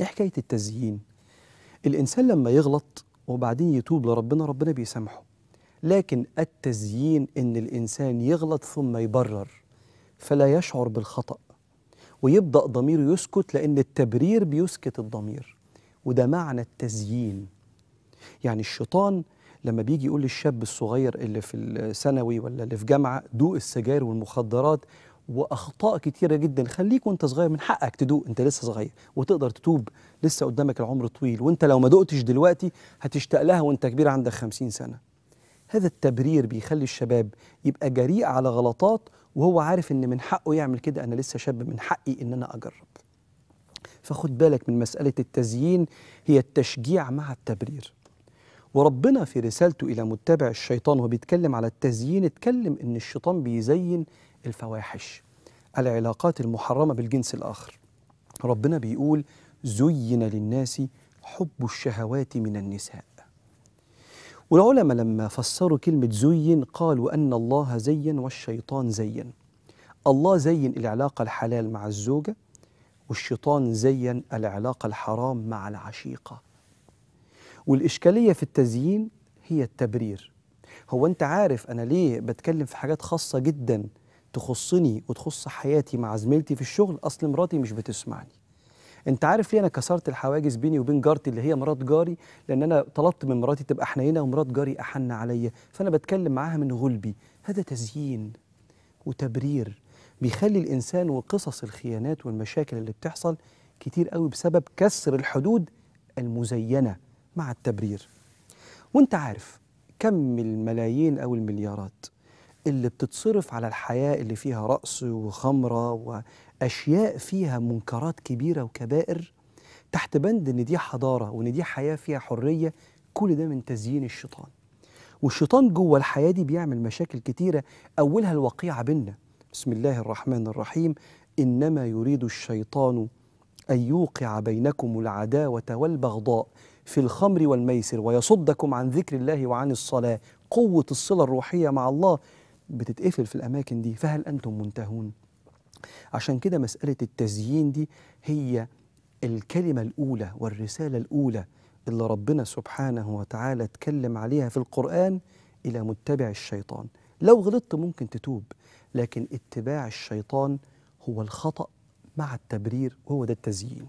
ايه حكايه التزيين الانسان لما يغلط وبعدين يتوب لربنا ربنا بيسامحه لكن التزيين ان الانسان يغلط ثم يبرر فلا يشعر بالخطا ويبدا ضميره يسكت لان التبرير بيسكت الضمير وده معنى التزيين يعني الشيطان لما بيجي يقول للشاب الصغير اللي في الثانوي ولا اللي في جامعه دوق السجاير والمخدرات واخطاء كتيره جدا خليك وانت صغير من حقك تدوق انت لسه صغير وتقدر تتوب لسه قدامك العمر طويل وانت لو ما دقتش دلوقتي هتشتاق لها وانت كبير عندك 50 سنه هذا التبرير بيخلي الشباب يبقى جريء على غلطات وهو عارف ان من حقه يعمل كده انا لسه شاب من حقي ان انا اجرب فخد بالك من مساله التزيين هي التشجيع مع التبرير وربنا في رسالته إلى متبع الشيطان وهو بيتكلم على التزيين اتكلم إن الشيطان بيزين الفواحش العلاقات المحرمة بالجنس الآخر ربنا بيقول زين للناس حب الشهوات من النساء والعلماء لما فسروا كلمة زين قالوا أن الله زين والشيطان زين الله زين العلاقة الحلال مع الزوجة والشيطان زين العلاقة الحرام مع العشيقة والإشكالية في التزيين هي التبرير هو أنت عارف أنا ليه بتكلم في حاجات خاصة جدا تخصني وتخص حياتي مع زميلتي في الشغل أصل مراتي مش بتسمعني انت عارف ليه انا كسرت الحواجز بيني وبين جارتي اللي هي مرات جاري لان انا طلبت من مراتي تبقى حنينه ومرات جاري احن عليا فانا بتكلم معاها من غلبي هذا تزيين وتبرير بيخلي الانسان وقصص الخيانات والمشاكل اللي بتحصل كتير قوي بسبب كسر الحدود المزينه مع التبرير وانت عارف كم الملايين او المليارات اللي بتتصرف على الحياه اللي فيها رقص وخمره واشياء فيها منكرات كبيره وكبائر تحت بند ان دي حضاره وان دي حياه فيها حريه كل ده من تزيين الشيطان والشيطان جوه الحياه دي بيعمل مشاكل كتيره اولها الوقيعه بينا بسم الله الرحمن الرحيم انما يريد الشيطان أن يوقع بينكم العداوة والبغضاء في الخمر والميسر ويصدكم عن ذكر الله وعن الصلاة قوة الصلة الروحية مع الله بتتقفل في الأماكن دي فهل أنتم منتهون؟ عشان كده مسألة التزيين دي هي الكلمة الأولى والرسالة الأولى اللي ربنا سبحانه وتعالى اتكلم عليها في القرآن إلى متبع الشيطان لو غلطت ممكن تتوب لكن اتباع الشيطان هو الخطأ مع التبرير وهو ده التزيين